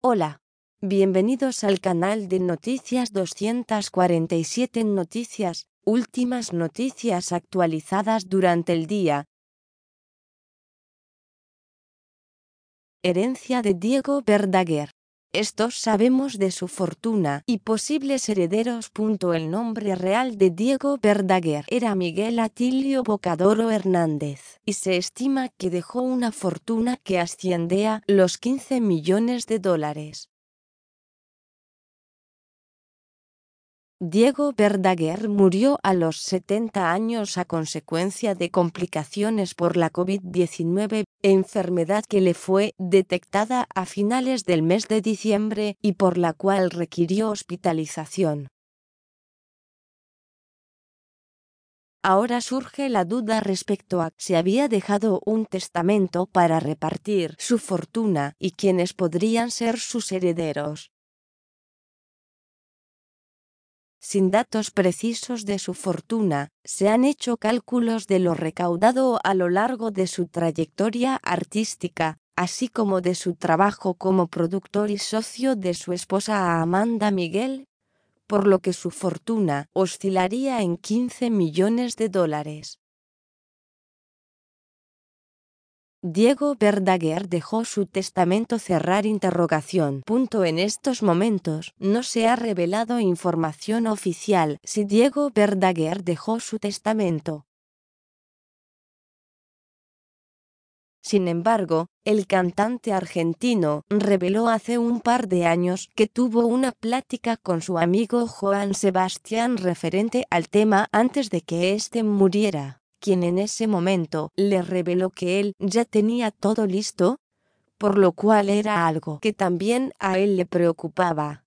Hola. Bienvenidos al canal de Noticias 247 Noticias, últimas noticias actualizadas durante el día. Herencia de Diego Verdaguer. Estos sabemos de su fortuna y posibles herederos. El nombre real de Diego Verdaguer era Miguel Atilio Bocadoro Hernández, y se estima que dejó una fortuna que asciende a los 15 millones de dólares. Diego Verdaguer murió a los 70 años a consecuencia de complicaciones por la COVID-19, enfermedad que le fue detectada a finales del mes de diciembre y por la cual requirió hospitalización. Ahora surge la duda respecto a si había dejado un testamento para repartir su fortuna y quienes podrían ser sus herederos. Sin datos precisos de su fortuna, se han hecho cálculos de lo recaudado a lo largo de su trayectoria artística, así como de su trabajo como productor y socio de su esposa Amanda Miguel, por lo que su fortuna oscilaría en 15 millones de dólares. Diego Verdaguer dejó su testamento cerrar interrogación. en estos momentos, no se ha revelado información oficial si Diego Verdaguer dejó su testamento. Sin embargo, el cantante argentino reveló hace un par de años que tuvo una plática con su amigo Juan Sebastián referente al tema antes de que este muriera quien en ese momento le reveló que él ya tenía todo listo, por lo cual era algo que también a él le preocupaba.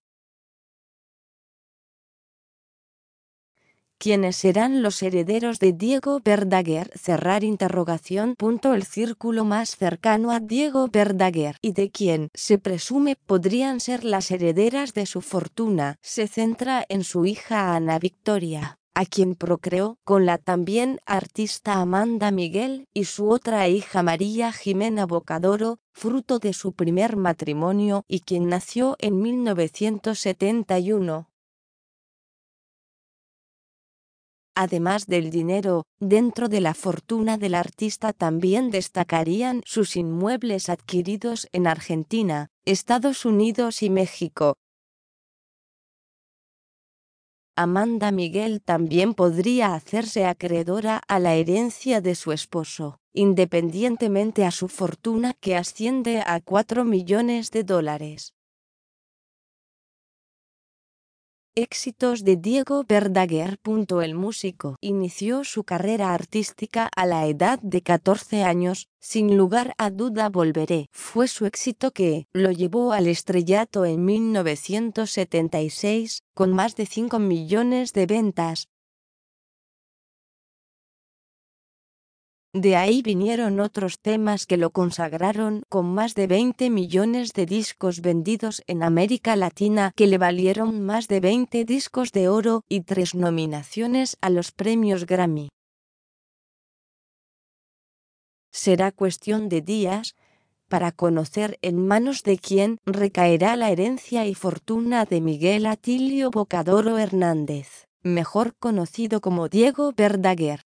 ¿Quiénes serán los herederos de Diego Verdaguer? Cerrar interrogación. Punto el círculo más cercano a Diego Verdaguer y de quien se presume podrían ser las herederas de su fortuna se centra en su hija Ana Victoria a quien procreó con la también artista Amanda Miguel y su otra hija María Jimena Bocadoro, fruto de su primer matrimonio y quien nació en 1971. Además del dinero, dentro de la fortuna del artista también destacarían sus inmuebles adquiridos en Argentina, Estados Unidos y México, Amanda Miguel también podría hacerse acreedora a la herencia de su esposo, independientemente a su fortuna que asciende a 4 millones de dólares. Éxitos de Diego Verdaguer. El músico inició su carrera artística a la edad de 14 años, sin lugar a duda volveré. Fue su éxito que lo llevó al estrellato en 1976, con más de 5 millones de ventas, De ahí vinieron otros temas que lo consagraron con más de 20 millones de discos vendidos en América Latina que le valieron más de 20 discos de oro y tres nominaciones a los premios Grammy. Será cuestión de días para conocer en manos de quién recaerá la herencia y fortuna de Miguel Atilio Bocadoro Hernández, mejor conocido como Diego Verdaguer.